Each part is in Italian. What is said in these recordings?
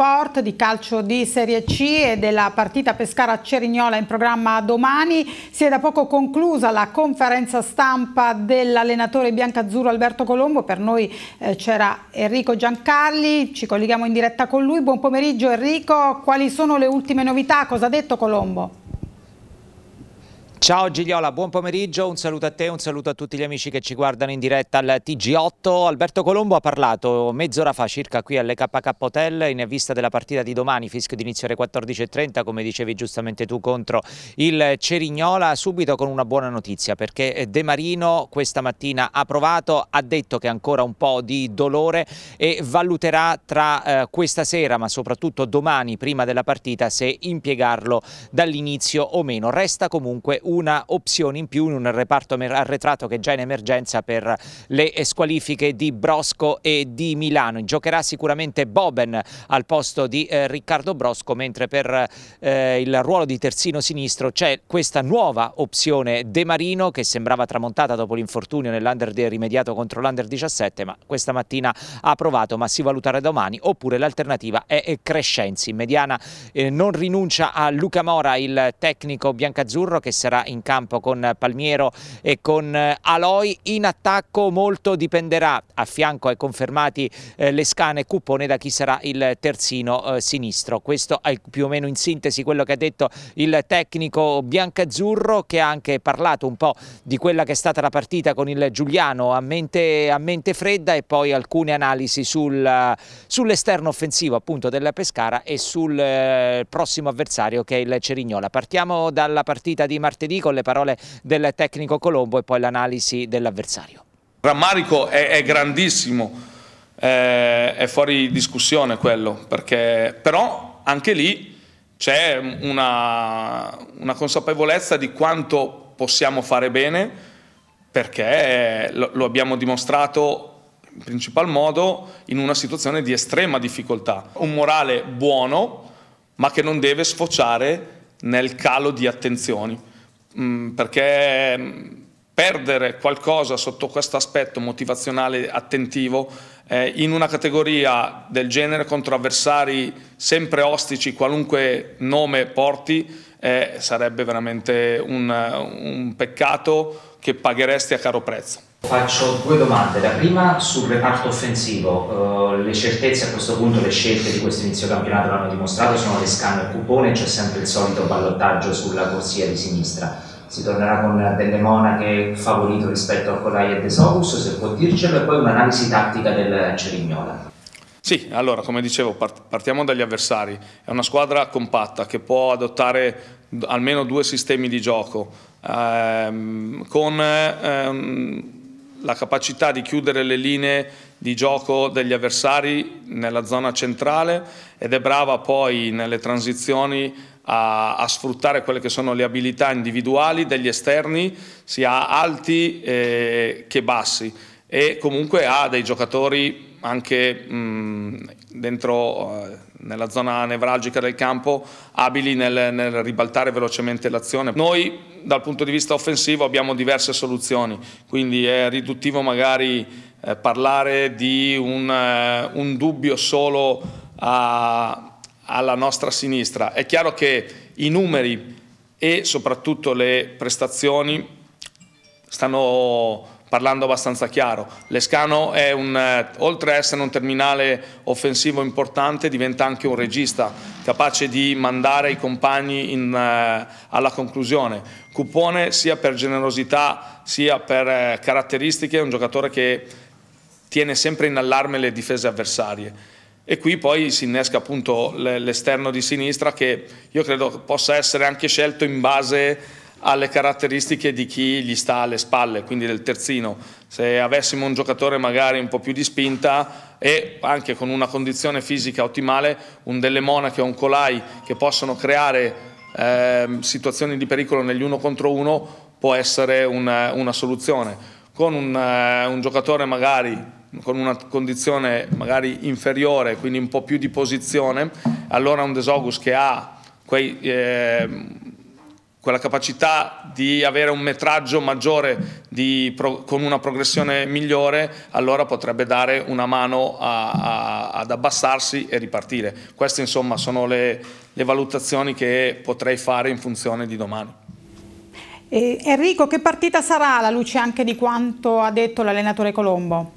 sport, di calcio di Serie C e della partita Pescara-Cerignola in programma domani. Si è da poco conclusa la conferenza stampa dell'allenatore biancazzurro Alberto Colombo. Per noi eh, c'era Enrico Giancarli, ci colleghiamo in diretta con lui. Buon pomeriggio Enrico, quali sono le ultime novità? Cosa ha detto Colombo? Ciao Gigliola, buon pomeriggio, un saluto a te, un saluto a tutti gli amici che ci guardano in diretta al TG8. Alberto Colombo ha parlato mezz'ora fa circa qui alle KK Hotel in vista della partita di domani, fischio di inizio alle 14.30, come dicevi giustamente tu, contro il Cerignola, subito con una buona notizia perché De Marino questa mattina ha provato, ha detto che ha ancora un po' di dolore e valuterà tra eh, questa sera ma soprattutto domani prima della partita se impiegarlo dall'inizio o meno. Resta comunque un una opzione in più in un reparto arretrato che è già in emergenza per le squalifiche di Brosco e di Milano. Giocherà sicuramente Boben al posto di eh, Riccardo Brosco, mentre per eh, il ruolo di terzino sinistro c'è questa nuova opzione De Marino che sembrava tramontata dopo l'infortunio nell'under rimediato contro l'under 17, ma questa mattina ha provato, ma si valuterà domani, oppure l'alternativa è Crescenzi. In mediana eh, non rinuncia a Luca Mora, il tecnico biancazzurro che sarà in campo con Palmiero e con eh, Aloy. in attacco molto dipenderà, a fianco ai confermati eh, Lescane e Cupone da chi sarà il terzino eh, sinistro, questo è più o meno in sintesi quello che ha detto il tecnico biancazzurro che ha anche parlato un po' di quella che è stata la partita con il Giuliano a mente, a mente fredda e poi alcune analisi sul, sull'esterno offensivo appunto della Pescara e sul eh, prossimo avversario che è il Cerignola. Partiamo dalla partita di martedì martedì con le parole del tecnico Colombo e poi l'analisi dell'avversario. Rammarico è, è grandissimo, è, eh, è fuori discussione quello, perché, però anche lì c'è una, una, consapevolezza di quanto possiamo fare bene perché lo, lo, abbiamo dimostrato in principal modo in una situazione di estrema difficoltà. Un morale buono ma che non deve sfociare nel calo di attenzioni. Mm, perché mm, perdere qualcosa sotto questo aspetto motivazionale attentivo eh, in una categoria del genere contro avversari sempre ostici, qualunque nome porti, eh, sarebbe veramente un, un peccato che pagheresti a caro prezzo. Faccio due domande. La prima sul reparto offensivo. Uh, le certezze a questo punto, le scelte di questo inizio campionato l'hanno dimostrato, sono le scanne al cupone, c'è sempre il solito ballottaggio sulla corsia di sinistra. Si tornerà con delle monache favorito rispetto a Colai e De Sogus, se può dircelo, e poi un'analisi tattica del Cerignola. Sì, allora come dicevo partiamo dagli avversari, è una squadra compatta che può adottare almeno due sistemi di gioco ehm, con ehm, la capacità di chiudere le linee di gioco degli avversari nella zona centrale ed è brava poi nelle transizioni a, a sfruttare quelle che sono le abilità individuali degli esterni, sia alti eh, che bassi e comunque ha dei giocatori anche mh, mm, dentro eh, nella zona nevralgica del campo abili nel, nel, ribaltare velocemente l'azione. Noi dal punto di vista offensivo abbiamo diverse soluzioni, quindi è riduttivo magari eh, parlare di un, eh, un dubbio solo a, alla nostra sinistra. È chiaro che i numeri e soprattutto le prestazioni stanno parlando abbastanza chiaro. Lescano è un, eh, oltre ad essere un terminale offensivo importante, diventa anche un regista capace di mandare i compagni in, eh, alla conclusione. Cupone sia per generosità sia per eh, caratteristiche è un giocatore che tiene sempre in allarme le difese avversarie e qui poi si innesca appunto l'esterno di sinistra che io credo possa essere anche scelto in base alle caratteristiche di chi gli sta alle spalle, quindi del terzino. Se avessimo un giocatore magari un po' più di spinta e anche con una condizione fisica ottimale, un Delle Monache o un Colai che possono creare eh, situazioni di pericolo negli uno contro uno può essere una, una soluzione. Con un, eh, un giocatore magari con una condizione magari inferiore, quindi un po' più di posizione, allora un Desogus che ha quei... Eh, quella capacità di avere un metraggio maggiore di, pro, con una progressione migliore, allora potrebbe dare una mano a, a, ad abbassarsi e ripartire. Queste insomma sono le, le valutazioni che potrei fare in funzione di domani. Eh, Enrico, che partita sarà alla luce anche di quanto ha detto l'allenatore Colombo?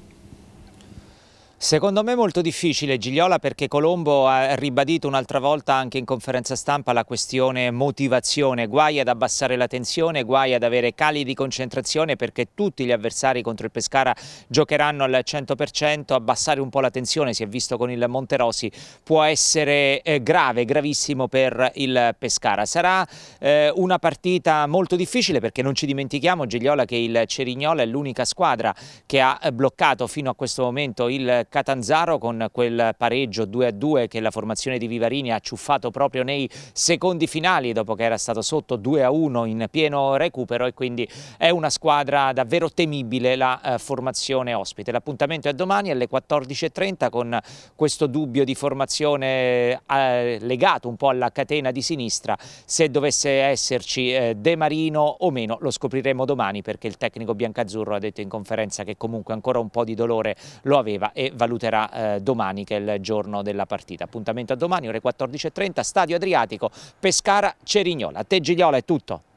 Secondo me è molto difficile Gigliola perché Colombo ha ribadito un'altra volta anche in conferenza stampa la questione motivazione, guai ad abbassare la tensione, guai ad avere cali di concentrazione perché tutti gli avversari contro il Pescara giocheranno al 100%, abbassare un po' la tensione, si è visto con il Monterosi, può essere eh, grave, gravissimo per il Pescara. Sarà eh, una partita molto difficile perché non ci dimentichiamo Gigliola che il Cerignola è l'unica squadra che ha bloccato fino a questo momento il Catanzaro con quel pareggio 2-2 che la formazione di Vivarini ha ciuffato proprio nei secondi finali dopo che era stato sotto 2-1 in pieno recupero e quindi è una squadra davvero temibile la eh, formazione ospite. L'appuntamento è domani alle 14.30 con questo dubbio di formazione eh, legato un po' alla catena di sinistra se dovesse esserci eh, De Marino o meno lo scopriremo domani perché il tecnico biancazzurro ha detto in conferenza che comunque ancora un po' di dolore lo aveva e va valuterà eh, domani che è il giorno della partita. Appuntamento a domani ore 14.30, Stadio Adriatico, Pescara Cerignola. A te Gigliola è tutto.